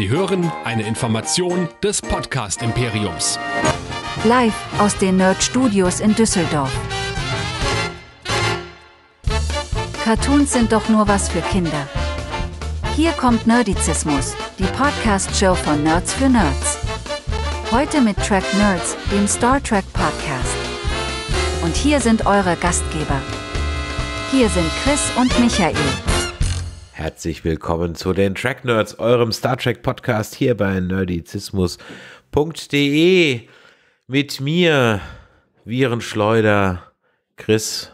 Sie hören eine Information des Podcast Imperiums. Live aus den Nerd Studios in Düsseldorf. Cartoons sind doch nur was für Kinder. Hier kommt Nerdizismus, die Podcast-Show von Nerds für Nerds. Heute mit Track Nerds, dem Star Trek Podcast. Und hier sind eure Gastgeber. Hier sind Chris und Michael. Herzlich willkommen zu den Track Nerds, eurem Star Trek Podcast hier bei nerdizismus.de. Mit mir, Virenschleuder, Chris,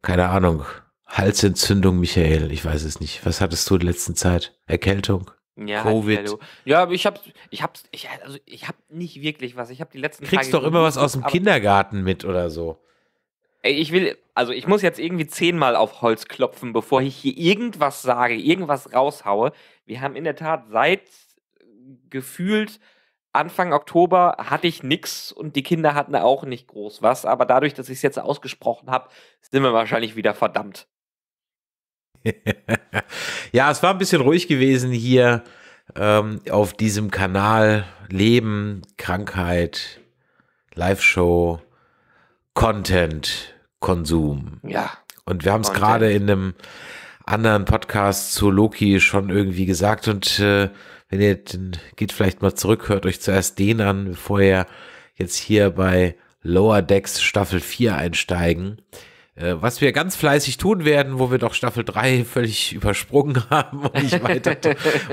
keine Ahnung, Halsentzündung, Michael, ich weiß es nicht. Was hattest du in letzter Zeit? Erkältung? Ja, Covid. Hallo. Ja, aber ich habe ich hab, ich, also ich hab nicht wirklich was. Ich habe die letzten Kriegst Tage doch immer was aus dem Kindergarten mit oder so. Ey, ich will, also ich muss jetzt irgendwie zehnmal auf Holz klopfen, bevor ich hier irgendwas sage, irgendwas raushaue. Wir haben in der Tat seit äh, gefühlt Anfang Oktober hatte ich nichts und die Kinder hatten auch nicht groß was. Aber dadurch, dass ich es jetzt ausgesprochen habe, sind wir wahrscheinlich wieder verdammt. ja, es war ein bisschen ruhig gewesen hier ähm, auf diesem Kanal. Leben, Krankheit, Live-Show, Content. Konsum. Ja. Und wir haben es gerade in einem anderen Podcast zu Loki schon irgendwie gesagt und äh, wenn ihr den, geht vielleicht mal zurück, hört euch zuerst den an, bevor ihr jetzt hier bei Lower Decks Staffel 4 einsteigen. Äh, was wir ganz fleißig tun werden, wo wir doch Staffel 3 völlig übersprungen haben und nicht weiter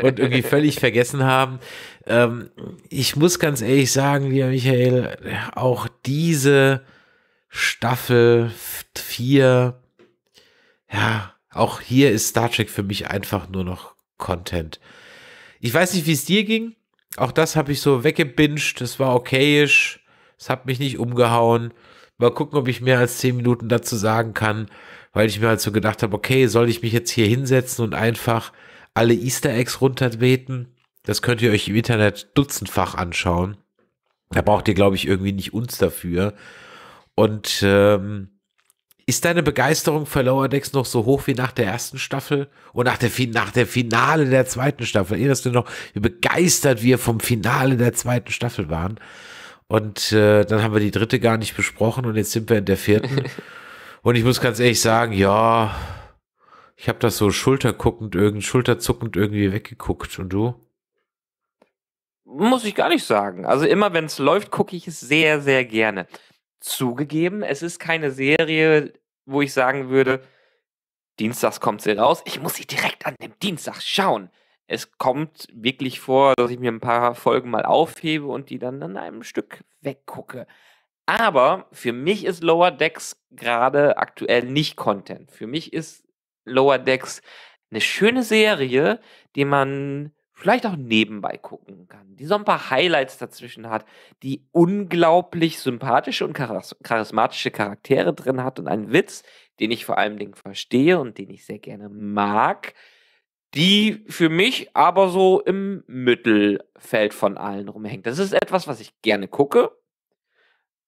und irgendwie völlig vergessen haben. Ähm, ich muss ganz ehrlich sagen, lieber Michael, auch diese Staffel 4. Ja, auch hier ist Star Trek für mich einfach nur noch Content. Ich weiß nicht, wie es dir ging. Auch das habe ich so weggebinged. Das war okayisch. Es hat mich nicht umgehauen. Mal gucken, ob ich mehr als 10 Minuten dazu sagen kann, weil ich mir halt so gedacht habe, okay, soll ich mich jetzt hier hinsetzen und einfach alle Easter Eggs runterbeten? Das könnt ihr euch im Internet dutzendfach anschauen. Da braucht ihr, glaube ich, irgendwie nicht uns dafür. Und ähm, ist deine Begeisterung für Lower Decks noch so hoch wie nach der ersten Staffel und nach der, nach der Finale der zweiten Staffel? Erinnerst du noch, wie begeistert wir vom Finale der zweiten Staffel waren? Und äh, dann haben wir die dritte gar nicht besprochen und jetzt sind wir in der vierten. und ich muss ganz ehrlich sagen, ja, ich habe das so schulterguckend, irgend, schulterzuckend irgendwie weggeguckt. Und du? Muss ich gar nicht sagen. Also immer, wenn es läuft, gucke ich es sehr, sehr gerne. Zugegeben, es ist keine Serie, wo ich sagen würde, Dienstags kommt sie raus, ich muss sie direkt an dem Dienstag schauen. Es kommt wirklich vor, dass ich mir ein paar Folgen mal aufhebe und die dann an einem Stück weggucke. Aber für mich ist Lower Decks gerade aktuell nicht Content. Für mich ist Lower Decks eine schöne Serie, die man vielleicht auch nebenbei gucken kann, die so ein paar Highlights dazwischen hat, die unglaublich sympathische und charismatische Charaktere drin hat und einen Witz, den ich vor allen Dingen verstehe und den ich sehr gerne mag, die für mich aber so im Mittelfeld von allen rumhängt. Das ist etwas, was ich gerne gucke,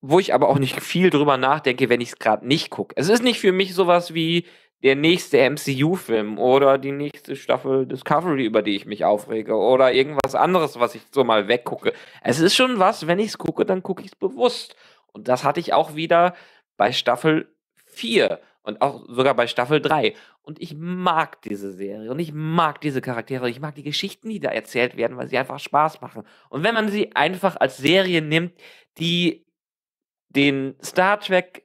wo ich aber auch nicht viel drüber nachdenke, wenn ich es gerade nicht gucke. Es ist nicht für mich sowas wie der nächste MCU-Film oder die nächste Staffel Discovery, über die ich mich aufrege oder irgendwas anderes, was ich so mal weggucke. Es ist schon was, wenn ich es gucke, dann gucke ich es bewusst. Und das hatte ich auch wieder bei Staffel 4 und auch sogar bei Staffel 3. Und ich mag diese Serie und ich mag diese Charaktere und ich mag die Geschichten, die da erzählt werden, weil sie einfach Spaß machen. Und wenn man sie einfach als Serie nimmt, die den Star Trek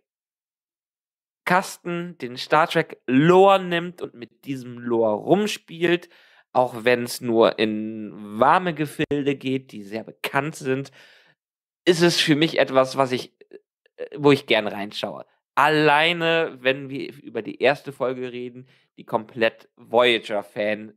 Kasten den Star Trek Lore nimmt und mit diesem Lore rumspielt, auch wenn es nur in warme Gefilde geht, die sehr bekannt sind, ist es für mich etwas, was ich, äh, wo ich gern reinschaue. Alleine, wenn wir über die erste Folge reden, die komplett Voyager-Fan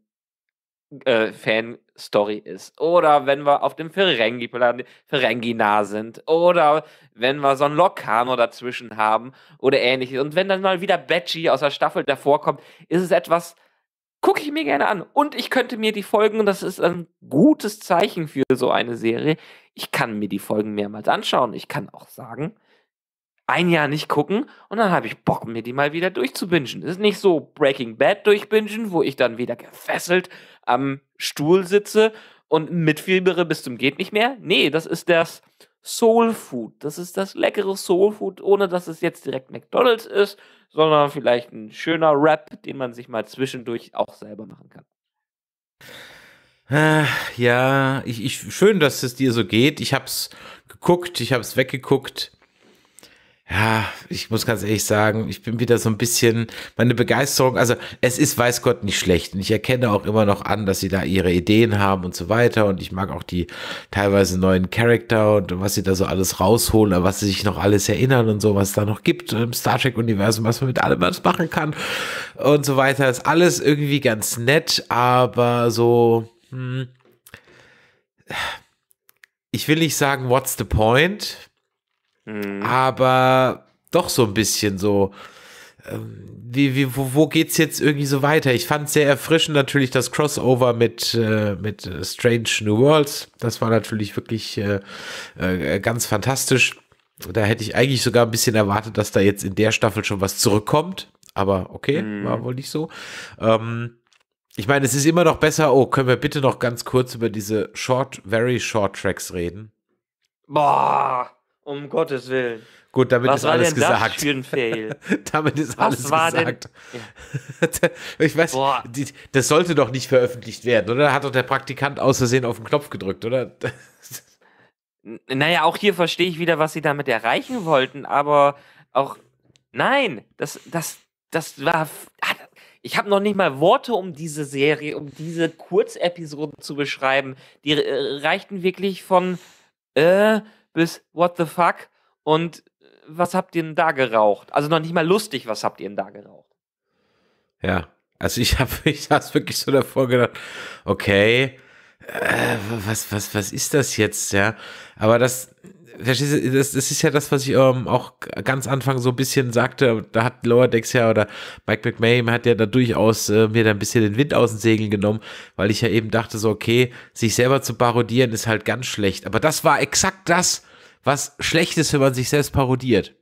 äh, Fan-Story ist. Oder wenn wir auf dem Ferengi-Planeten Ferengi-nah sind. Oder wenn wir so einen Locano dazwischen haben oder ähnliches. Und wenn dann mal wieder Batchy aus der Staffel davor kommt, ist es etwas, gucke ich mir gerne an. Und ich könnte mir die Folgen, und das ist ein gutes Zeichen für so eine Serie, ich kann mir die Folgen mehrmals anschauen. Ich kann auch sagen, ein Jahr nicht gucken und dann habe ich Bock, mir die mal wieder durchzubingen. Das ist nicht so Breaking Bad durchbingen, wo ich dann wieder gefesselt am Stuhl sitze und mitfiebere bis zum geht nicht mehr. Nee, das ist das Soul Food. Das ist das leckere Soul Food, ohne dass es jetzt direkt McDonald's ist, sondern vielleicht ein schöner Rap, den man sich mal zwischendurch auch selber machen kann. Äh, ja, ich, ich, schön, dass es dir so geht. Ich habe es geguckt, ich habe es weggeguckt ja, ich muss ganz ehrlich sagen, ich bin wieder so ein bisschen, meine Begeisterung, also es ist weiß Gott nicht schlecht und ich erkenne auch immer noch an, dass sie da ihre Ideen haben und so weiter und ich mag auch die teilweise neuen Charakter und was sie da so alles rausholen, was sie sich noch alles erinnern und so, was es da noch gibt im Star Trek Universum, was man mit allem was machen kann und so weiter, ist alles irgendwie ganz nett, aber so, hm, ich will nicht sagen, what's the point? Mhm. Aber doch so ein bisschen so. Ähm, wie, wie, wo, wo geht's jetzt irgendwie so weiter? Ich fand sehr erfrischend natürlich das Crossover mit, äh, mit äh, Strange New Worlds. Das war natürlich wirklich äh, äh, ganz fantastisch. Da hätte ich eigentlich sogar ein bisschen erwartet, dass da jetzt in der Staffel schon was zurückkommt. Aber okay, mhm. war wohl nicht so. Ähm, ich meine, es ist immer noch besser. Oh, können wir bitte noch ganz kurz über diese Short, very Short Tracks reden? Boah. Um Gottes Willen. Gut, damit Was ist alles gesagt. damit ist Was alles gesagt. Ja. ich weiß, die, das sollte doch nicht veröffentlicht werden, oder? Hat doch der Praktikant aus Versehen auf den Knopf gedrückt, oder? Naja, auch hier verstehe ich wieder, was sie damit erreichen wollten, aber auch nein, das, das, das war. Ich habe noch nicht mal Worte, um diese Serie, um diese Kurzepisode zu beschreiben. Die äh, reichten wirklich von äh, bis what the fuck und äh, was habt ihr denn da geraucht? Also noch nicht mal lustig, was habt ihr denn da geraucht? Ja, also ich habe ich saß wirklich so davor gedacht, okay, äh, was, was, was ist das jetzt, ja? Aber das, das ist ja das, was ich ähm, auch ganz Anfang so ein bisschen sagte. Da hat Lower Decks ja oder Mike McMahon hat ja da durchaus äh, mir da ein bisschen den Wind aus den Segeln genommen, weil ich ja eben dachte so, okay, sich selber zu parodieren ist halt ganz schlecht. Aber das war exakt das, was schlecht ist, wenn man sich selbst parodiert.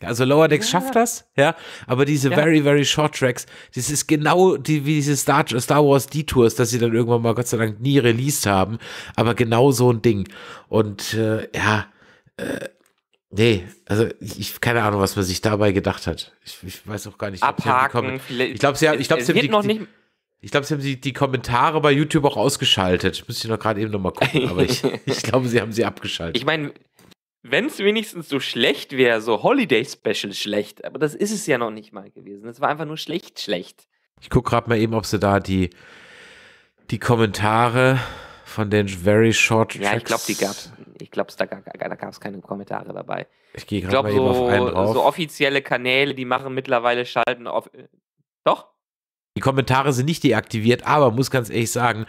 Also Lower Decks ja. schafft das, ja, aber diese ja. very, very short Tracks, das ist genau die, wie diese Star, Star Wars Detours, dass sie dann irgendwann mal Gott sei Dank nie released haben, aber genau so ein Ding. Und äh, ja, nee, also ich keine Ahnung, was man sich dabei gedacht hat. Ich, ich weiß auch gar nicht. ob sie haben, ich glaube, sie haben die, noch Ich glaube, sie haben die, die Kommentare bei YouTube auch ausgeschaltet. Müsste ich noch gerade eben nochmal gucken, aber ich, ich glaube, sie haben sie abgeschaltet. Ich meine, wenn es wenigstens so schlecht wäre, so Holiday Special schlecht, aber das ist es ja noch nicht mal gewesen. Es war einfach nur schlecht, schlecht. Ich gucke gerade mal eben, ob sie da die, die Kommentare von den Very Short Tracks. Ja, ich glaube, die gab's. Ich glaube, da, da gab es keine Kommentare dabei. Ich gehe gerade mal so, auf einen drauf. So offizielle Kanäle, die machen mittlerweile schalten auf. Äh, doch? Die Kommentare sind nicht deaktiviert, aber muss ganz ehrlich sagen,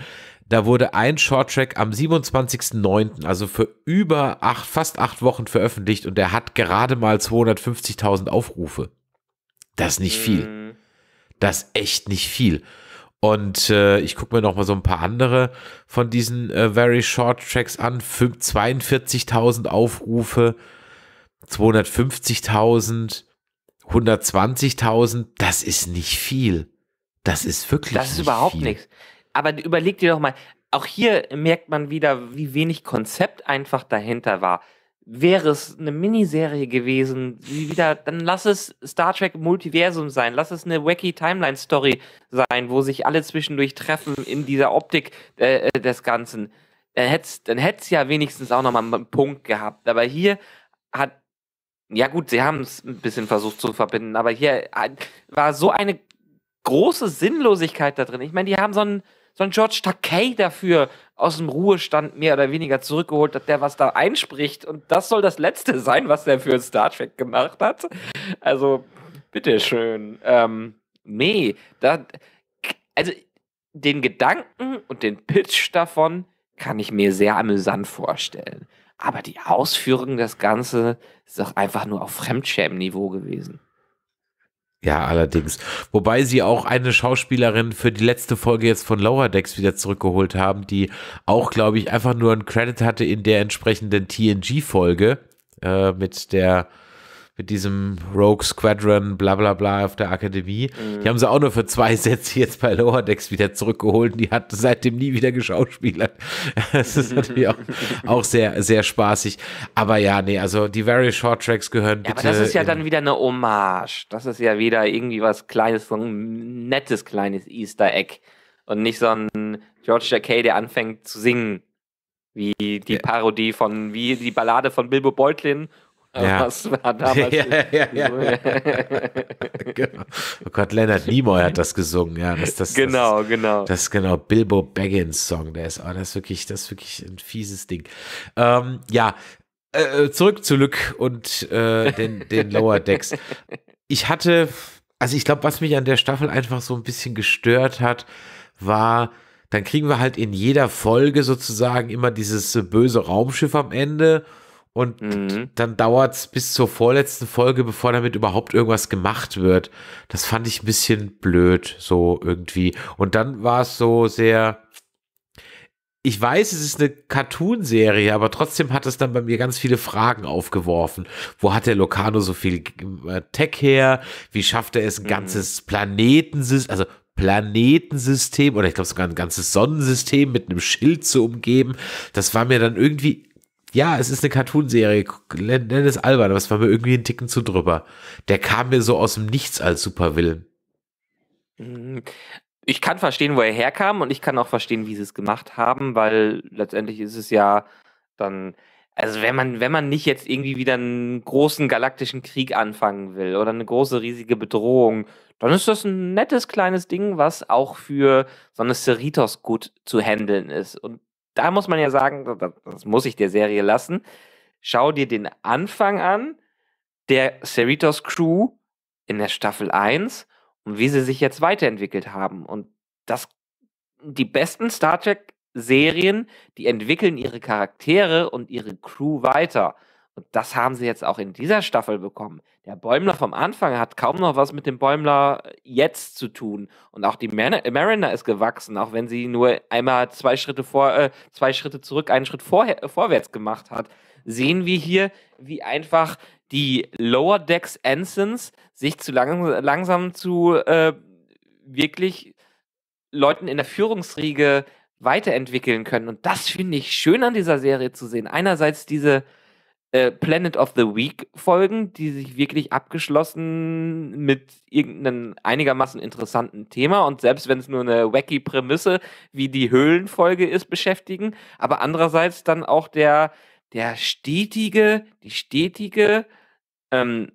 da wurde ein Shorttrack am 27.09., also für über acht, fast acht Wochen veröffentlicht und der hat gerade mal 250.000 Aufrufe. Das ist nicht viel. Mhm. Das ist echt nicht viel. Und äh, ich gucke mir noch mal so ein paar andere von diesen äh, Very Short Tracks an. 42.000 Aufrufe, 250.000, 120.000. Das ist nicht viel. Das ist wirklich Das ist nicht überhaupt nichts. Aber überleg dir doch mal, auch hier merkt man wieder, wie wenig Konzept einfach dahinter war wäre es eine Miniserie gewesen, wie wieder, dann lass es Star Trek Multiversum sein, lass es eine wacky Timeline Story sein, wo sich alle zwischendurch treffen in dieser Optik äh, äh des Ganzen. Dann hätte es ja wenigstens auch nochmal einen Punkt gehabt. Aber hier hat, ja gut, sie haben es ein bisschen versucht zu verbinden, aber hier äh, war so eine große Sinnlosigkeit da drin. Ich meine, die haben so einen, so einen George Takei dafür aus dem Ruhestand mehr oder weniger zurückgeholt dass der was da einspricht. Und das soll das Letzte sein, was der für Star Trek gemacht hat. Also, bitteschön. Ähm, nee, da, also den Gedanken und den Pitch davon kann ich mir sehr amüsant vorstellen. Aber die Ausführung des Ganzen ist doch einfach nur auf Fremdschämen-Niveau gewesen. Ja, allerdings. Wobei sie auch eine Schauspielerin für die letzte Folge jetzt von Lower Decks wieder zurückgeholt haben, die auch, glaube ich, einfach nur einen Credit hatte in der entsprechenden TNG-Folge äh, mit der mit diesem Rogue Squadron, bla bla bla auf der Akademie. Mhm. Die haben sie auch nur für zwei Sätze jetzt bei Lower Decks wieder zurückgeholt. die hat seitdem nie wieder geschauspielert. Das ist natürlich auch, auch sehr, sehr spaßig. Aber ja, nee, also die Very Short Tracks gehören ja, bitte. Aber das ist ja dann wieder eine Hommage. Das ist ja wieder irgendwie was Kleines, so ein nettes kleines Easter Egg. Und nicht so ein George J.K., der anfängt zu singen. Wie die Parodie von, wie die Ballade von Bilbo Beutlin ja. Was war damals? Ja, ja, ja, ja. genau. Oh Gott, Leonard Nimoy hat das gesungen, ja. Das, das, genau, das, genau. Das ist genau Bilbo Baggins Song. Der ist, oh, das ist wirklich, das ist wirklich ein fieses Ding. Ähm, ja, äh, äh zurück zu Lück und äh, den, den Lower Decks. Ich hatte, also ich glaube, was mich an der Staffel einfach so ein bisschen gestört hat, war, dann kriegen wir halt in jeder Folge sozusagen immer dieses äh, böse Raumschiff am Ende und mhm. dann dauert es bis zur vorletzten Folge, bevor damit überhaupt irgendwas gemacht wird. Das fand ich ein bisschen blöd, so irgendwie. Und dann war es so sehr. Ich weiß, es ist eine Cartoon-Serie, aber trotzdem hat es dann bei mir ganz viele Fragen aufgeworfen. Wo hat der Locano so viel äh, Tech her? Wie schafft er es, ein mhm. ganzes Planetensystem, also Planetensystem oder ich glaube sogar ein ganzes Sonnensystem mit einem Schild zu umgeben? Das war mir dann irgendwie ja, es ist eine Cartoonserie, nenn es albern, aber es war mir irgendwie einen Ticken zu drüber. Der kam mir so aus dem Nichts als Supervillain. Mm, ich kann verstehen, wo er herkam und ich kann auch verstehen, wie sie es gemacht haben, weil letztendlich ist es ja dann, also wenn man, wenn man nicht jetzt irgendwie wieder einen großen galaktischen Krieg anfangen will oder eine große riesige Bedrohung, dann ist das ein nettes kleines Ding, was auch für so eine Cerritos gut zu handeln ist. Und da muss man ja sagen, das muss ich der Serie lassen. Schau dir den Anfang an, der Cerritos Crew in der Staffel 1 und wie sie sich jetzt weiterentwickelt haben. Und das, die besten Star Trek-Serien, die entwickeln ihre Charaktere und ihre Crew weiter. Und das haben sie jetzt auch in dieser Staffel bekommen der Bäumler vom Anfang hat kaum noch was mit dem Bäumler äh, jetzt zu tun. Und auch die Mar äh, Mariner ist gewachsen, auch wenn sie nur einmal zwei Schritte vor, äh, zwei Schritte zurück, einen Schritt vor, äh, vorwärts gemacht hat. Sehen wir hier, wie einfach die Lower Decks Ensigns sich zu lang langsam zu äh, wirklich Leuten in der Führungsriege weiterentwickeln können. Und das finde ich schön an dieser Serie zu sehen. Einerseits diese äh, Planet of the Week Folgen, die sich wirklich abgeschlossen mit irgendeinem einigermaßen interessanten Thema und selbst wenn es nur eine wacky Prämisse wie die Höhlenfolge ist, beschäftigen, aber andererseits dann auch der, der stetige, die stetige, ähm,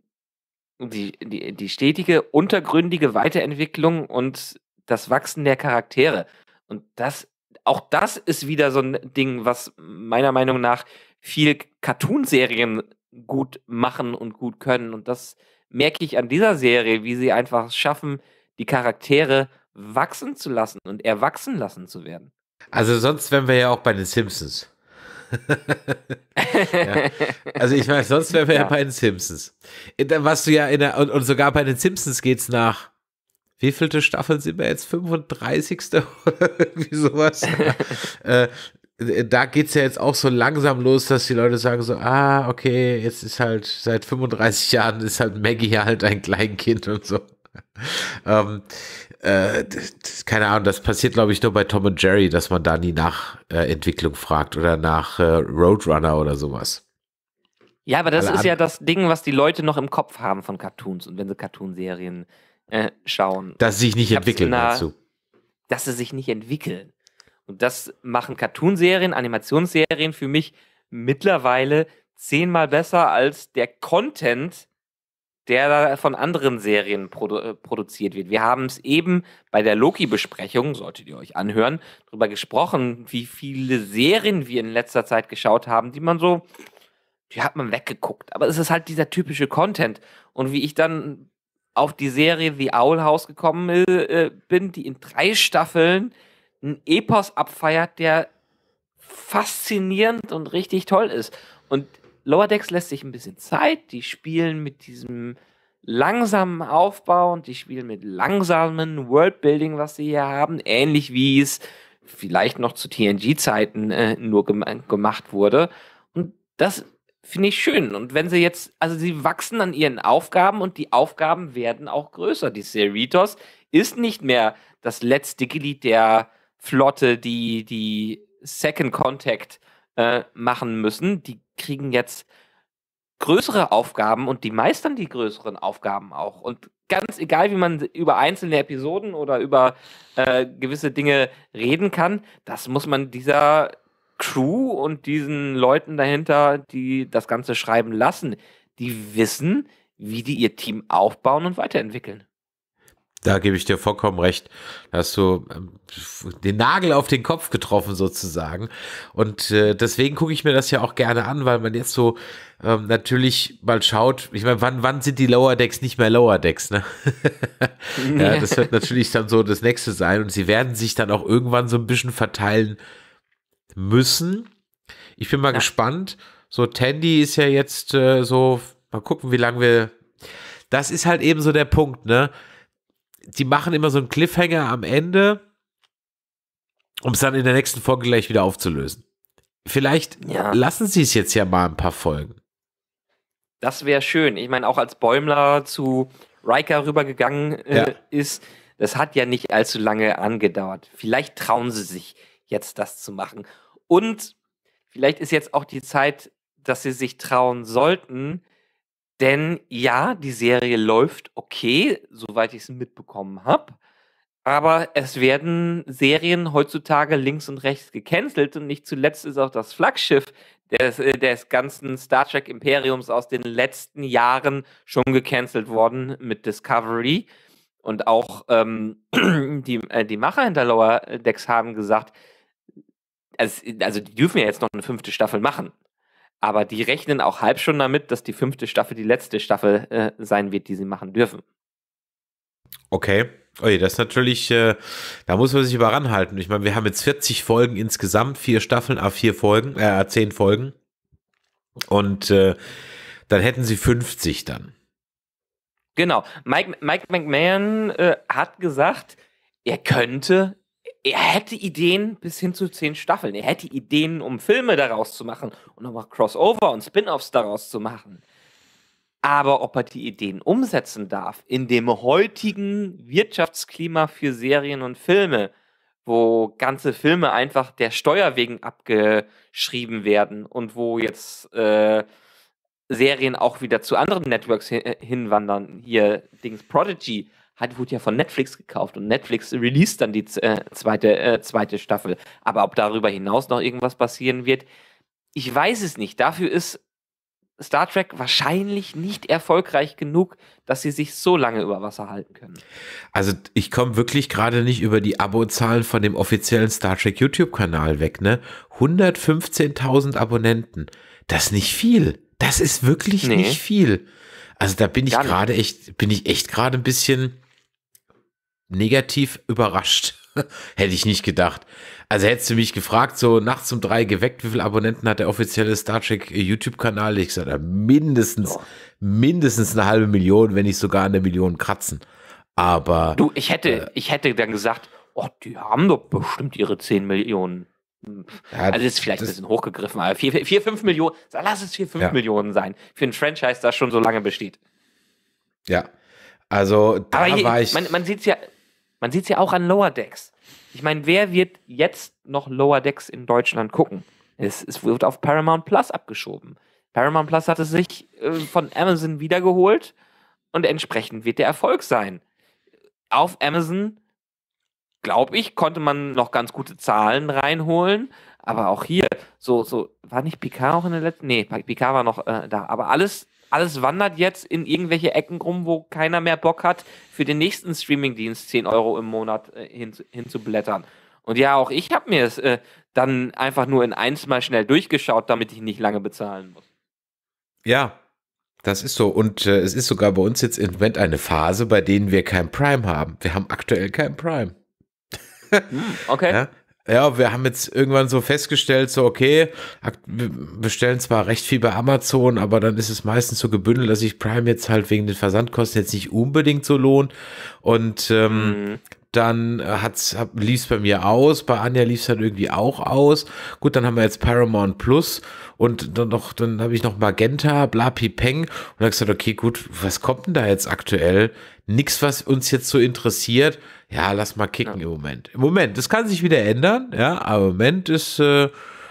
die, die, die stetige, untergründige Weiterentwicklung und das Wachsen der Charaktere. Und das, auch das ist wieder so ein Ding, was meiner Meinung nach viel Cartoon-Serien gut machen und gut können. Und das merke ich an dieser Serie, wie sie einfach schaffen, die Charaktere wachsen zu lassen und erwachsen lassen zu werden. Also sonst wären wir ja auch bei den Simpsons. ja. Also ich weiß, sonst wären wir ja. ja. bei den Simpsons. Äh, Was du ja in der, und, und sogar bei den Simpsons geht es nach wie Staffeln sind wir jetzt? 35. oder irgendwie sowas. äh, äh, da geht es ja jetzt auch so langsam los, dass die Leute sagen so, ah, okay, jetzt ist halt seit 35 Jahren ist halt Maggie halt ein Kleinkind und so. ähm, äh, keine Ahnung, das passiert glaube ich nur bei Tom und Jerry, dass man da nie nach äh, Entwicklung fragt oder nach äh, Roadrunner oder sowas. Ja, aber das Alle ist ja das Ding, was die Leute noch im Kopf haben von Cartoons und wenn sie Cartoonserien äh, schauen. Dass sie sich nicht entwickeln dazu. Dass sie sich nicht entwickeln. Und das machen Cartoonserien, Animationsserien für mich mittlerweile zehnmal besser als der Content, der von anderen Serien produ äh, produziert wird. Wir haben es eben bei der Loki-Besprechung, solltet ihr euch anhören, darüber gesprochen, wie viele Serien wir in letzter Zeit geschaut haben, die man so, die hat man weggeguckt. Aber es ist halt dieser typische Content. Und wie ich dann auf die Serie The Owl House gekommen äh, bin, die in drei Staffeln einen Epos abfeiert, der faszinierend und richtig toll ist. Und Lower Decks lässt sich ein bisschen Zeit, die spielen mit diesem langsamen Aufbau und die spielen mit langsamen Worldbuilding, was sie hier haben, ähnlich wie es vielleicht noch zu TNG-Zeiten äh, nur gem gemacht wurde. Und das finde ich schön. Und wenn sie jetzt, also sie wachsen an ihren Aufgaben und die Aufgaben werden auch größer. Die Cerritos ist nicht mehr das letzte Glied der Flotte, die die Second Contact äh, machen müssen, die kriegen jetzt größere Aufgaben und die meistern die größeren Aufgaben auch. Und ganz egal, wie man über einzelne Episoden oder über äh, gewisse Dinge reden kann, das muss man dieser Crew und diesen Leuten dahinter, die das Ganze schreiben lassen, die wissen, wie die ihr Team aufbauen und weiterentwickeln. Da gebe ich dir vollkommen recht. dass du ähm, den Nagel auf den Kopf getroffen sozusagen. Und äh, deswegen gucke ich mir das ja auch gerne an, weil man jetzt so ähm, natürlich mal schaut, ich meine, wann, wann sind die Lower Decks nicht mehr Lower Decks, ne? ja, das wird natürlich dann so das nächste sein und sie werden sich dann auch irgendwann so ein bisschen verteilen müssen. Ich bin mal ja. gespannt. So, Tandy ist ja jetzt äh, so, mal gucken, wie lange wir. Das ist halt eben so der Punkt, ne? die machen immer so einen Cliffhanger am Ende, um es dann in der nächsten Folge gleich wieder aufzulösen. Vielleicht ja. lassen sie es jetzt ja mal ein paar Folgen. Das wäre schön. Ich meine, auch als Bäumler zu Riker rübergegangen äh, ja. ist, das hat ja nicht allzu lange angedauert. Vielleicht trauen sie sich jetzt das zu machen. Und vielleicht ist jetzt auch die Zeit, dass sie sich trauen sollten, denn ja, die Serie läuft okay, soweit ich es mitbekommen habe. Aber es werden Serien heutzutage links und rechts gecancelt und nicht zuletzt ist auch das Flaggschiff des, äh, des ganzen Star Trek Imperiums aus den letzten Jahren schon gecancelt worden mit Discovery. Und auch ähm, die, äh, die Macher hinter Lower äh, Decks haben gesagt, also, also die dürfen ja jetzt noch eine fünfte Staffel machen. Aber die rechnen auch halb schon damit, dass die fünfte Staffel die letzte Staffel äh, sein wird, die sie machen dürfen. Okay. Oje, oh das ist natürlich, äh, da muss man sich über ranhalten. Ich meine, wir haben jetzt 40 Folgen insgesamt, vier Staffeln, a ah, vier Folgen, äh, a ah, zehn Folgen. Und äh, dann hätten sie 50 dann. Genau. Mike, Mike McMahon äh, hat gesagt, er könnte er hätte Ideen bis hin zu zehn Staffeln. Er hätte Ideen, um Filme daraus zu machen und nochmal Crossover und Spin-offs daraus zu machen. Aber ob er die Ideen umsetzen darf in dem heutigen Wirtschaftsklima für Serien und Filme, wo ganze Filme einfach der Steuer wegen abgeschrieben werden und wo jetzt äh, Serien auch wieder zu anderen Networks äh, hinwandern. Hier Dings Prodigy hat, wurde ja von Netflix gekauft und Netflix released dann die äh, zweite, äh, zweite Staffel. Aber ob darüber hinaus noch irgendwas passieren wird, ich weiß es nicht. Dafür ist Star Trek wahrscheinlich nicht erfolgreich genug, dass sie sich so lange über Wasser halten können. Also ich komme wirklich gerade nicht über die Abozahlen von dem offiziellen Star Trek YouTube-Kanal weg, ne? 115.000 Abonnenten. Das ist nicht viel. Das ist wirklich nee. nicht viel. Also da bin ich gerade echt, bin ich echt gerade ein bisschen, negativ überrascht. Hätte ich nicht gedacht. Also hättest du mich gefragt, so nachts um drei geweckt, wie viele Abonnenten hat der offizielle Star Trek äh, YouTube-Kanal? Ich gesagt, mindestens, mindestens eine halbe Million, wenn nicht sogar eine Million kratzen. Aber. Du, ich hätte, äh, ich hätte dann gesagt, oh, die haben doch bestimmt ihre 10 Millionen. Ja, also ist vielleicht ein bisschen hochgegriffen, aber 4, 4 5 Millionen, lass es 4, 5 ja. Millionen sein. Für ein Franchise, das schon so lange besteht. Ja. Also da hier, war ich. Man, man sieht es ja, man sieht es ja auch an Lower Decks. Ich meine, wer wird jetzt noch Lower Decks in Deutschland gucken? Es, es wird auf Paramount Plus abgeschoben. Paramount Plus hat es sich äh, von Amazon wiedergeholt und entsprechend wird der Erfolg sein. Auf Amazon, glaube ich, konnte man noch ganz gute Zahlen reinholen, aber auch hier, so, so, war nicht Picard auch in der letzten? Nee, Picard war noch äh, da, aber alles alles wandert jetzt in irgendwelche Ecken rum, wo keiner mehr Bock hat, für den nächsten Streamingdienst 10 Euro im Monat äh, hin, hinzublättern. Und ja, auch ich habe mir es äh, dann einfach nur in eins mal schnell durchgeschaut, damit ich nicht lange bezahlen muss. Ja, das ist so. Und äh, es ist sogar bei uns jetzt im Moment eine Phase, bei denen wir kein Prime haben. Wir haben aktuell kein Prime. Hm, okay. Ja? ja, wir haben jetzt irgendwann so festgestellt, so okay, wir bestellen zwar recht viel bei Amazon, aber dann ist es meistens so gebündelt, dass sich Prime jetzt halt wegen den Versandkosten jetzt nicht unbedingt so lohnt. Und ähm, mhm dann äh, hat's, hab, lief's bei mir aus, bei Anja lief es dann halt irgendwie auch aus. Gut, dann haben wir jetzt Paramount Plus und dann noch, dann habe ich noch Magenta, bla Peng und dann gesagt, okay, gut, was kommt denn da jetzt aktuell? Nichts, was uns jetzt so interessiert. Ja, lass mal kicken ja. im Moment. Im Moment, das kann sich wieder ändern, ja, aber im Moment ist, äh,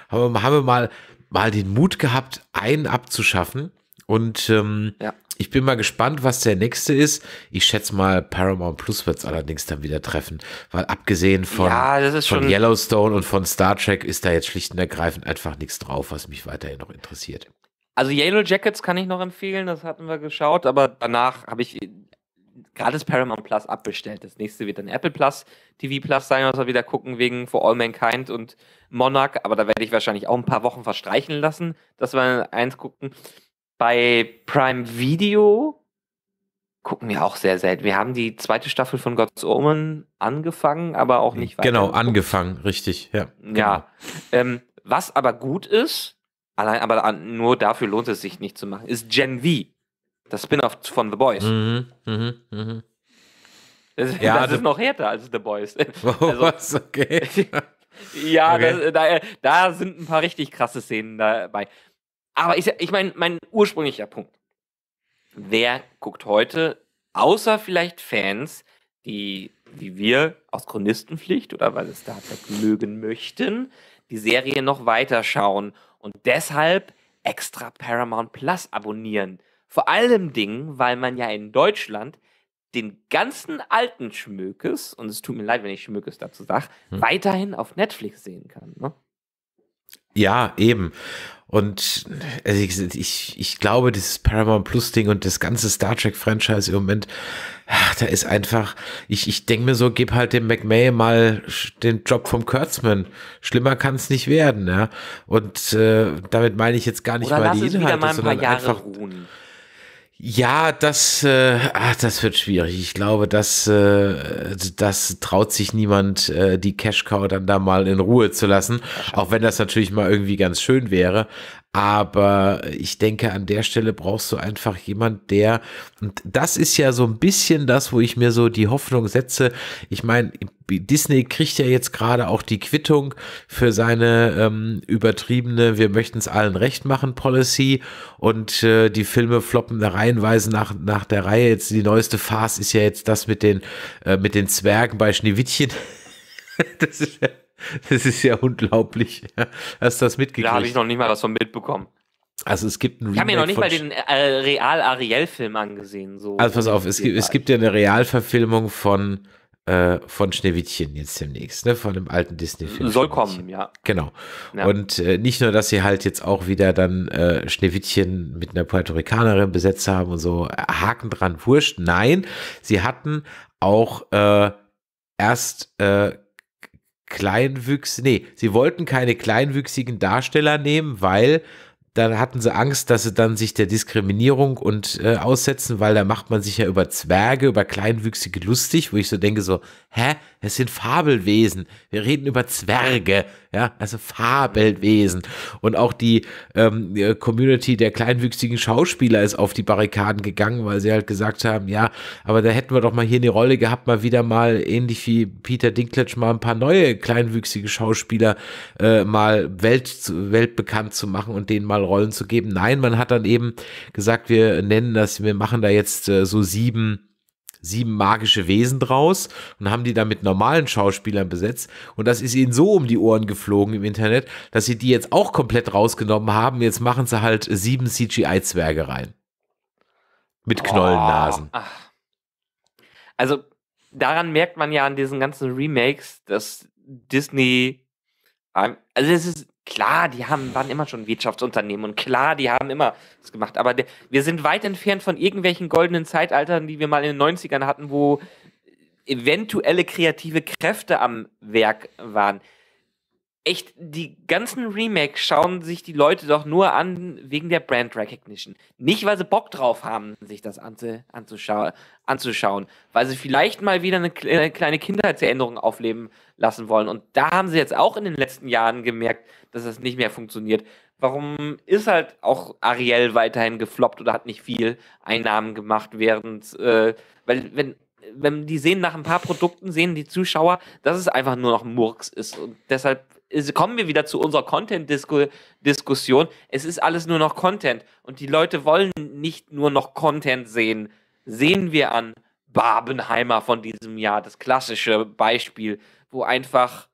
haben, haben wir mal, mal den Mut gehabt, einen abzuschaffen und ähm, ja. Ich bin mal gespannt, was der nächste ist. Ich schätze mal, Paramount Plus wird es allerdings dann wieder treffen, weil abgesehen von, ja, von Yellowstone und von Star Trek ist da jetzt schlicht und ergreifend einfach nichts drauf, was mich weiterhin noch interessiert. Also Yellow Jackets kann ich noch empfehlen, das hatten wir geschaut, aber danach habe ich gerade das Paramount Plus abbestellt. Das nächste wird dann Apple Plus, TV Plus sein, was wir wieder gucken wegen For All Mankind und Monarch, aber da werde ich wahrscheinlich auch ein paar Wochen verstreichen lassen, dass wir eins gucken. Bei Prime Video gucken wir auch sehr selten. Wir haben die zweite Staffel von God's Omen angefangen, aber auch nicht weiter. Genau, angefangen, richtig, ja. Ja. Genau. Ähm, was aber gut ist, allein aber nur dafür lohnt es sich nicht zu machen, ist Gen V. Das Spin-off von The Boys. Mhm, mh, mh. Das, ja, das, das also ist noch härter als The Boys. Oh, also, was? Okay. ja, okay. Das, da, da sind ein paar richtig krasse Szenen dabei. Aber ich, ich meine, mein ursprünglicher Punkt. Wer guckt heute, außer vielleicht Fans, die, wie wir, aus Chronistenpflicht oder weil es Star Trek mögen möchten, die Serie noch weiter schauen und deshalb extra Paramount Plus abonnieren. Vor allem Dingen, weil man ja in Deutschland den ganzen alten Schmökes, und es tut mir leid, wenn ich Schmökes dazu sage, hm. weiterhin auf Netflix sehen kann. Ne? Ja, eben. Und also ich, ich, ich glaube, dieses Paramount Plus-Ding und das ganze Star Trek-Franchise im Moment, ach, da ist einfach, ich, ich denke mir so, gib halt dem McMahon mal den Job vom Kurtzman. Schlimmer kann es nicht werden, ja. Und äh, damit meine ich jetzt gar nicht Oder mal die Inhalte, ein sondern einfach. Ruhen. Ja, das, äh, ach, das wird schwierig. Ich glaube, das, äh, das traut sich niemand, äh, die Cash Cow dann da mal in Ruhe zu lassen. Auch wenn das natürlich mal irgendwie ganz schön wäre. Aber ich denke, an der Stelle brauchst du einfach jemand, der, und das ist ja so ein bisschen das, wo ich mir so die Hoffnung setze. Ich meine, Disney kriegt ja jetzt gerade auch die Quittung für seine ähm, übertriebene Wir möchten es allen recht machen Policy und äh, die Filme floppen da reihenweise nach, nach der Reihe. Jetzt die neueste Farce ist ja jetzt das mit den, äh, mit den Zwergen bei Schneewittchen. das ist ja Das ist ja unglaublich. Hast du das mitgekriegt? Da habe ich noch nicht mal was von mitbekommen. Also es gibt einen Remake Ich habe mir noch nicht mal den äh, Real-Ariel-Film angesehen. So also pass auf, es gibt, es gibt ja eine Realverfilmung von, äh, von Schneewittchen jetzt demnächst, ne? Von dem alten Disney-Film. Soll kommen, ja. Genau. Ja. Und äh, nicht nur, dass sie halt jetzt auch wieder dann äh, Schneewittchen mit einer Puerto Ricanerin besetzt haben und so, äh, Haken dran, wurscht. Nein, sie hatten auch äh, erst äh, Kleinwüchs, nee, sie wollten keine kleinwüchsigen Darsteller nehmen, weil dann hatten sie Angst, dass sie dann sich der Diskriminierung und äh, aussetzen, weil da macht man sich ja über Zwerge, über Kleinwüchsige lustig, wo ich so denke so, hä, es sind Fabelwesen, wir reden über Zwerge, ja, also Fabelwesen. Und auch die ähm, äh, Community der kleinwüchsigen Schauspieler ist auf die Barrikaden gegangen, weil sie halt gesagt haben, ja, aber da hätten wir doch mal hier eine Rolle gehabt, mal wieder mal ähnlich wie Peter Dinklage mal ein paar neue kleinwüchsige Schauspieler äh, mal welt, weltbekannt zu machen und denen mal Rollen zu geben. Nein, man hat dann eben gesagt, wir nennen das, wir machen da jetzt äh, so sieben sieben magische Wesen draus und haben die dann mit normalen Schauspielern besetzt. Und das ist ihnen so um die Ohren geflogen im Internet, dass sie die jetzt auch komplett rausgenommen haben. Jetzt machen sie halt sieben CGI-Zwerge rein. Mit Knollennasen. Oh, ah. also daran merkt man ja an diesen ganzen Remakes, dass Disney. Ähm, also es ist Klar, die haben, waren immer schon Wirtschaftsunternehmen und klar, die haben immer das gemacht. Aber wir sind weit entfernt von irgendwelchen goldenen Zeitaltern, die wir mal in den 90ern hatten, wo eventuelle kreative Kräfte am Werk waren echt, die ganzen Remakes schauen sich die Leute doch nur an wegen der Brand Recognition. Nicht, weil sie Bock drauf haben, sich das anzu, anzuschau anzuschauen, weil sie vielleicht mal wieder eine kleine Kindheitserinnerung aufleben lassen wollen. Und da haben sie jetzt auch in den letzten Jahren gemerkt, dass das nicht mehr funktioniert. Warum ist halt auch Ariel weiterhin gefloppt oder hat nicht viel Einnahmen gemacht, während, äh, weil wenn wenn die sehen nach ein paar Produkten, sehen die Zuschauer, dass es einfach nur noch Murks ist. Und deshalb kommen wir wieder zu unserer Content-Diskussion. es ist alles nur noch Content und die Leute wollen nicht nur noch Content sehen. Sehen wir an Babenheimer von diesem Jahr, das klassische Beispiel, wo einfach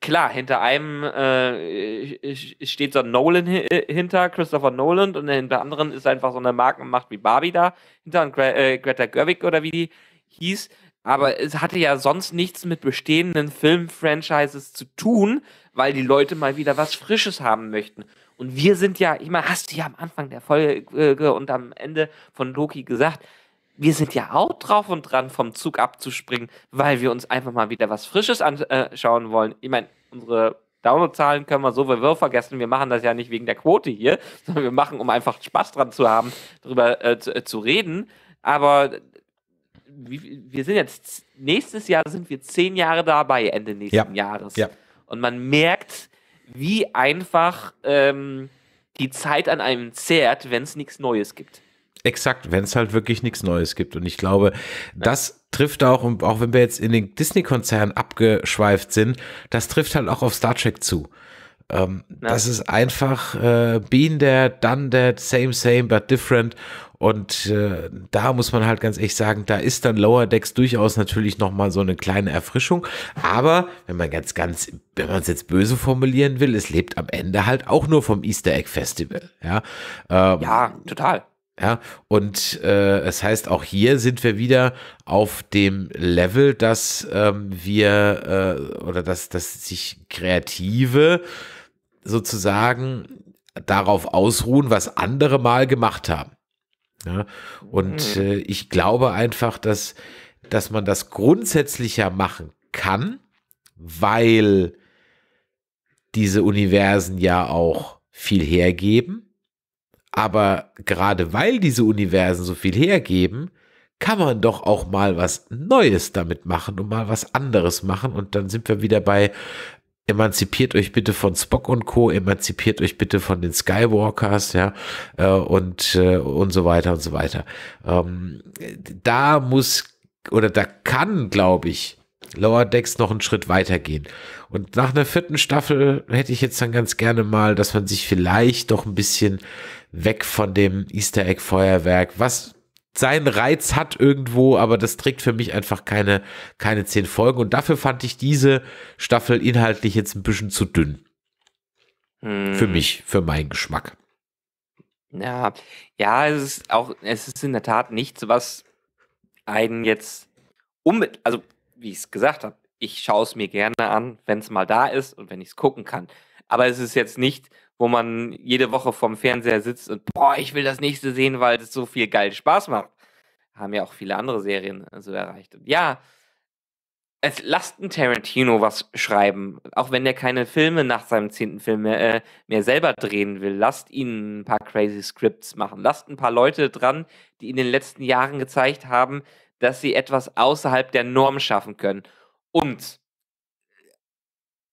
klar, hinter einem äh, steht so Nolan äh, hinter, Christopher Nolan, und hinter anderen ist einfach so eine Markenmacht wie Barbie da, hinter Gre äh, Greta Gerwig oder wie die hieß aber es hatte ja sonst nichts mit bestehenden Film-Franchises zu tun, weil die Leute mal wieder was Frisches haben möchten. Und wir sind ja, ich meine, hast du ja am Anfang der Folge und am Ende von Loki gesagt, wir sind ja auch drauf und dran, vom Zug abzuspringen, weil wir uns einfach mal wieder was Frisches anschauen äh, wollen. Ich meine, unsere Downloadzahlen können wir so wie wir vergessen. Wir machen das ja nicht wegen der Quote hier, sondern wir machen, um einfach Spaß dran zu haben, darüber äh, zu, äh, zu reden. Aber wie, wir sind jetzt, nächstes Jahr sind wir zehn Jahre dabei, Ende nächsten ja. Jahres. Ja. Und man merkt, wie einfach ähm, die Zeit an einem zehrt, wenn es nichts Neues gibt. Exakt, wenn es halt wirklich nichts Neues gibt. Und ich glaube, das trifft auch, und auch wenn wir jetzt in den Disney-Konzern abgeschweift sind, das trifft halt auch auf Star Trek zu. Ähm, das ist einfach äh, been there, done that, same, same, but different. Und äh, da muss man halt ganz echt sagen, da ist dann Lower Decks durchaus natürlich nochmal so eine kleine Erfrischung. Aber wenn man ganz, ganz, wenn man es jetzt böse formulieren will, es lebt am Ende halt auch nur vom Easter Egg Festival. Ja, ähm, ja total. Ja, und äh, es heißt, auch hier sind wir wieder auf dem Level, dass ähm, wir äh, oder dass, dass sich Kreative sozusagen darauf ausruhen, was andere mal gemacht haben. Ja? Und mhm. äh, ich glaube einfach, dass, dass man das grundsätzlicher machen kann, weil diese Universen ja auch viel hergeben. Aber gerade weil diese Universen so viel hergeben, kann man doch auch mal was Neues damit machen und mal was anderes machen. Und dann sind wir wieder bei emanzipiert euch bitte von Spock und Co., emanzipiert euch bitte von den Skywalkers, ja, äh, und, äh, und so weiter und so weiter. Ähm, da muss oder da kann, glaube ich, Lower Decks noch einen Schritt weitergehen. Und nach einer vierten Staffel hätte ich jetzt dann ganz gerne mal, dass man sich vielleicht doch ein bisschen weg von dem Easter Egg Feuerwerk, was seinen Reiz hat irgendwo, aber das trägt für mich einfach keine, keine zehn Folgen. Und dafür fand ich diese Staffel inhaltlich jetzt ein bisschen zu dünn. Hm. Für mich, für meinen Geschmack. Ja, ja, es ist auch, es ist in der Tat nichts, was einen jetzt um, also wie ich es gesagt habe, ich schaue es mir gerne an, wenn es mal da ist und wenn ich es gucken kann. Aber es ist jetzt nicht wo man jede Woche vorm Fernseher sitzt und boah, ich will das nächste sehen, weil es so viel geil Spaß macht. Haben ja auch viele andere Serien äh, so erreicht. Und ja, es lasst einen Tarantino was schreiben, auch wenn er keine Filme nach seinem zehnten Film mehr, äh, mehr, selber drehen will. Lasst ihn ein paar crazy Scripts machen. Lasst ein paar Leute dran, die in den letzten Jahren gezeigt haben, dass sie etwas außerhalb der Norm schaffen können. Und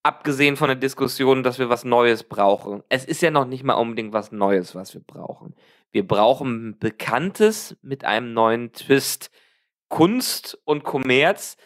abgesehen von der Diskussion, dass wir was Neues brauchen. Es ist ja noch nicht mal unbedingt was Neues, was wir brauchen. Wir brauchen Bekanntes mit einem neuen Twist. Kunst und Kommerz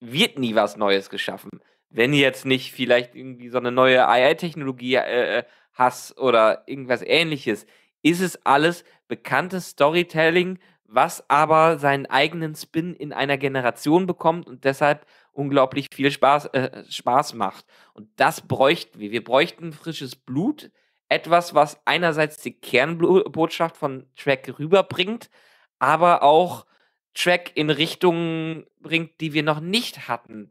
wird nie was Neues geschaffen. Wenn jetzt nicht vielleicht irgendwie so eine neue AI-Technologie äh, äh, hast oder irgendwas ähnliches, ist es alles bekanntes Storytelling, was aber seinen eigenen Spin in einer Generation bekommt und deshalb unglaublich viel Spaß, äh, Spaß macht. Und das bräuchten wir. Wir bräuchten frisches Blut, etwas, was einerseits die Kernbotschaft von Track rüberbringt, aber auch Track in Richtungen bringt, die wir noch nicht hatten.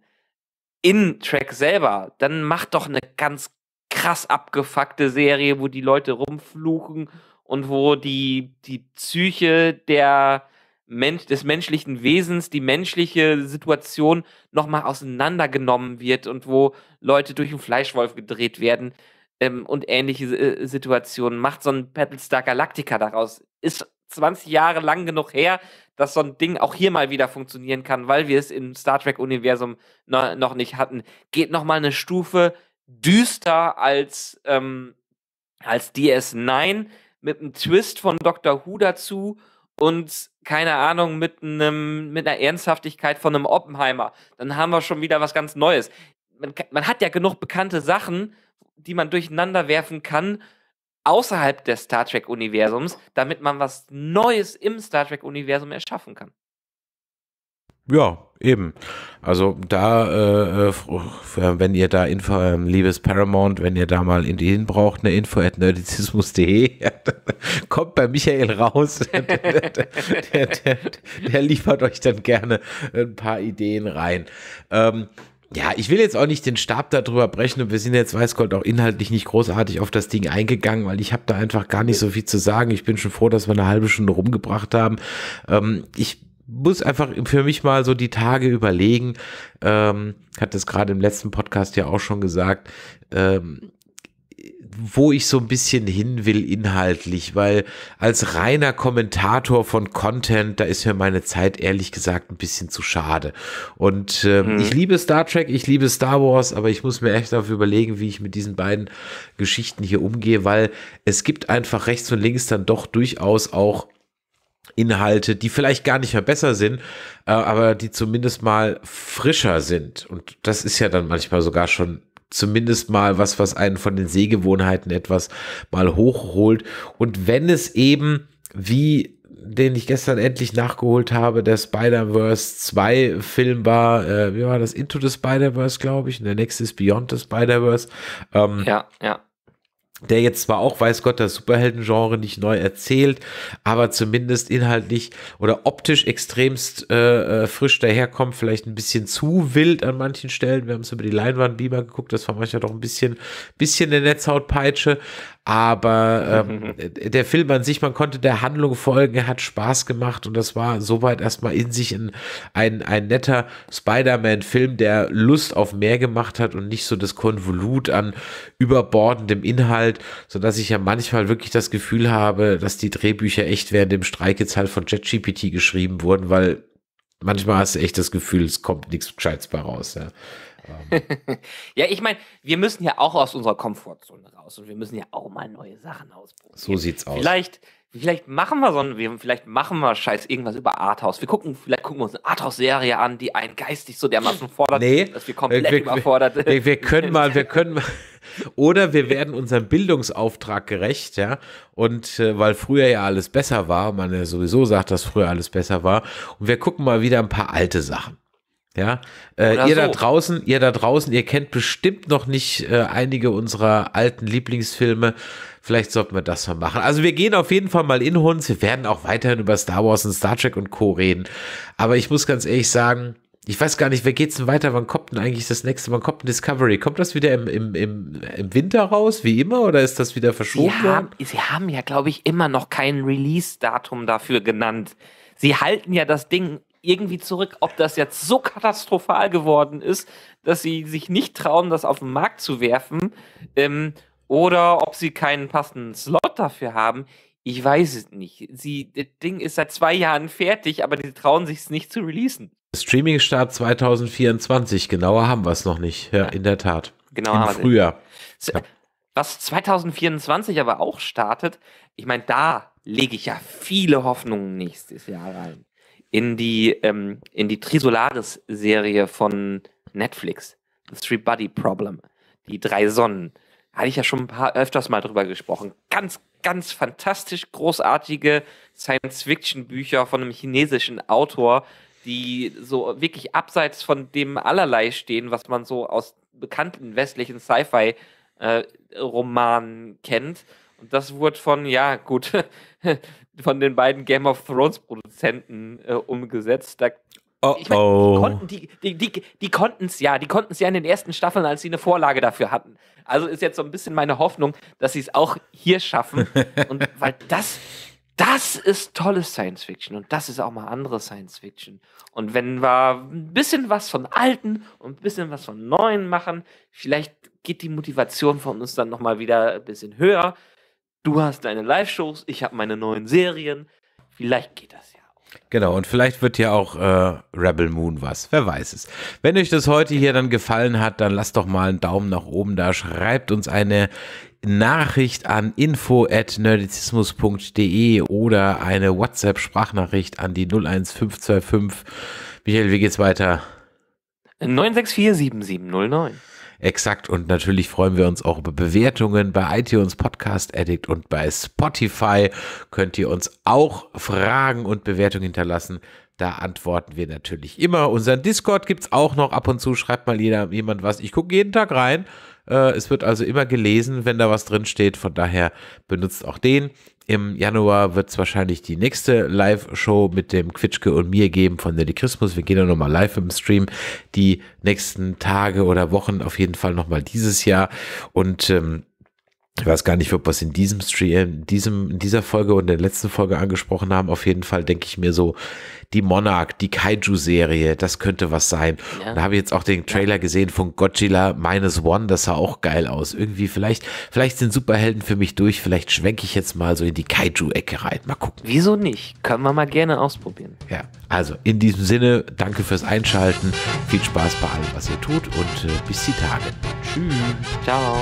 In Track selber, dann macht doch eine ganz krass abgefuckte Serie, wo die Leute rumfluchen und wo die, die Psyche der Mensch, des menschlichen Wesens, die menschliche Situation nochmal auseinandergenommen wird und wo Leute durch den Fleischwolf gedreht werden ähm, und ähnliche äh, Situationen. Macht so ein Battlestar Galactica daraus. Ist 20 Jahre lang genug her, dass so ein Ding auch hier mal wieder funktionieren kann, weil wir es im Star Trek-Universum no noch nicht hatten. Geht nochmal eine Stufe düster als, ähm, als DS9 mit einem Twist von Doctor Who dazu und keine Ahnung mit einem mit einer Ernsthaftigkeit von einem Oppenheimer, dann haben wir schon wieder was ganz Neues. Man, man hat ja genug bekannte Sachen, die man durcheinander werfen kann außerhalb des Star Trek Universums, damit man was Neues im Star Trek Universum erschaffen kann. Ja, eben. Also da, äh, äh wenn ihr da Info, äh, liebes Paramount, wenn ihr da mal in Ideen braucht, eine Info at nerdizismus.de, kommt bei Michael raus. der, der, der, der, liefert euch dann gerne ein paar Ideen rein. Ähm, ja, ich will jetzt auch nicht den Stab darüber brechen und wir sind jetzt Weißgold auch inhaltlich nicht großartig auf das Ding eingegangen, weil ich habe da einfach gar nicht so viel zu sagen. Ich bin schon froh, dass wir eine halbe Stunde rumgebracht haben. Ähm, ich muss einfach für mich mal so die Tage überlegen. Ähm, hat das gerade im letzten Podcast ja auch schon gesagt. Ähm, wo ich so ein bisschen hin will inhaltlich, weil als reiner Kommentator von Content, da ist mir meine Zeit ehrlich gesagt ein bisschen zu schade. Und äh, mhm. ich liebe Star Trek, ich liebe Star Wars, aber ich muss mir echt dafür überlegen, wie ich mit diesen beiden Geschichten hier umgehe, weil es gibt einfach rechts und links dann doch durchaus auch Inhalte, die vielleicht gar nicht mehr besser sind, äh, aber die zumindest mal frischer sind. Und das ist ja dann manchmal sogar schon zumindest mal was, was einen von den Sehgewohnheiten etwas mal hochholt. Und wenn es eben wie den ich gestern endlich nachgeholt habe, der Spider-Verse 2 Film war, äh, wie war das? Into the Spider-Verse, glaube ich, und der nächste ist Beyond the Spider-Verse. Ähm, ja, ja der jetzt zwar auch, weiß Gott, das Superhelden-Genre nicht neu erzählt, aber zumindest inhaltlich oder optisch extremst äh, äh frisch daherkommt, vielleicht ein bisschen zu wild an manchen Stellen. Wir haben es über die leinwand Leinwandbeamer geguckt, das war manchmal doch ein bisschen, bisschen eine Netzhautpeitsche, aber ähm, der Film an sich, man konnte der Handlung folgen, er hat Spaß gemacht und das war soweit erstmal in sich ein, ein, ein netter Spider-Man-Film, der Lust auf mehr gemacht hat und nicht so das Konvolut an überbordendem Inhalt, sodass ich ja manchmal wirklich das Gefühl habe, dass die Drehbücher echt während dem Streik jetzt halt von JetGPT geschrieben wurden, weil manchmal hast du echt das Gefühl, es kommt nichts Gescheites bei raus. Ja. Ähm. ja, ich meine, wir müssen ja auch aus unserer Komfortzone raus und wir müssen ja auch mal neue Sachen ausprobieren. So sieht's aus. Vielleicht, vielleicht machen wir so ein, vielleicht machen wir scheiß irgendwas über Arthouse. Wir gucken, vielleicht gucken wir uns eine Arthouse-Serie an, die einen geistig so dermaßen fordert, nee, dass wir komplett wir, überfordert sind. Wir, wir können mal, wir können mal. Oder wir werden unserem Bildungsauftrag gerecht, ja. Und äh, weil früher ja alles besser war, man ja sowieso sagt, dass früher alles besser war. Und wir gucken mal wieder ein paar alte Sachen. Ja, äh, ihr so. da draußen, ihr da draußen, ihr kennt bestimmt noch nicht äh, einige unserer alten Lieblingsfilme. Vielleicht sollten wir das mal machen. Also wir gehen auf jeden Fall mal in uns. Wir werden auch weiterhin über Star Wars und Star Trek und Co. reden. Aber ich muss ganz ehrlich sagen, ich weiß gar nicht, wer geht's denn weiter? Wann kommt denn eigentlich das nächste? Wann kommt denn Discovery? Kommt das wieder im, im, im, im Winter raus, wie immer, oder ist das wieder verschoben? Sie haben, sie haben ja, glaube ich, immer noch kein Release-Datum dafür genannt. Sie halten ja das Ding irgendwie zurück. Ob das jetzt so katastrophal geworden ist, dass sie sich nicht trauen, das auf den Markt zu werfen, ähm, oder ob sie keinen passenden Slot dafür haben, ich weiß es nicht. Sie, das Ding ist seit zwei Jahren fertig, aber die trauen sich es nicht zu releasen. Streaming-Start 2024, genauer haben wir es noch nicht, ja, ja, in der Tat. Genau. Im Frühjahr. Ja. Was 2024 aber auch startet, ich meine, da lege ich ja viele Hoffnungen nächstes Jahr rein in die, ähm, in die Trisolaris-Serie von Netflix, The Three Body Problem, die drei Sonnen. hatte ich ja schon ein paar öfters mal drüber gesprochen. Ganz, ganz fantastisch großartige Science-Fiction-Bücher von einem chinesischen Autor, die so wirklich abseits von dem allerlei stehen, was man so aus bekannten westlichen Sci-Fi-Romanen äh, kennt das wurde von, ja, gut, von den beiden Game of Thrones Produzenten äh, umgesetzt. Da, oh, ich mein, die oh. konnten die, die, die, die konnten es ja, die konnten es ja in den ersten Staffeln, als sie eine Vorlage dafür hatten. Also ist jetzt so ein bisschen meine Hoffnung, dass sie es auch hier schaffen. und weil das, das ist tolle Science Fiction und das ist auch mal andere Science Fiction. Und wenn wir ein bisschen was von alten und ein bisschen was von neuen machen, vielleicht geht die Motivation von uns dann nochmal wieder ein bisschen höher. Du hast deine Live-Shows, ich habe meine neuen Serien. Vielleicht geht das ja. auch. Genau, und vielleicht wird ja auch äh, Rebel Moon was, wer weiß es. Wenn euch das heute hier dann gefallen hat, dann lasst doch mal einen Daumen nach oben da, schreibt uns eine Nachricht an info.nerdizismus.de oder eine WhatsApp-Sprachnachricht an die 01525. Michael, wie geht's weiter? 964 7709. Exakt. Und natürlich freuen wir uns auch über Bewertungen bei iTunes, Podcast Addict und bei Spotify. Könnt ihr uns auch Fragen und Bewertungen hinterlassen. Da antworten wir natürlich immer. Unseren Discord gibt es auch noch ab und zu. Schreibt mal jeder, jemand was. Ich gucke jeden Tag rein. Äh, es wird also immer gelesen, wenn da was drin steht. Von daher benutzt auch den. Im Januar wird es wahrscheinlich die nächste Live-Show mit dem Quitschke und mir geben von Nelly Christmas. Wir gehen dann nochmal live im Stream die nächsten Tage oder Wochen, auf jeden Fall nochmal dieses Jahr. Und ähm, ich weiß gar nicht, ob wir es in diesem Stream, diesem, in dieser Folge und der letzten Folge angesprochen haben. Auf jeden Fall denke ich mir so, die Monarch, die Kaiju-Serie, das könnte was sein. Ja. Da habe ich jetzt auch den Trailer ja. gesehen von Godzilla Minus One, das sah auch geil aus. Irgendwie, vielleicht, vielleicht sind Superhelden für mich durch, vielleicht schwenke ich jetzt mal so in die Kaiju-Ecke rein. Mal gucken. Wieso nicht? Können wir mal gerne ausprobieren. Ja, also in diesem Sinne, danke fürs Einschalten. Viel Spaß bei allem, was ihr tut und äh, bis die Tage. Tschüss. Ciao.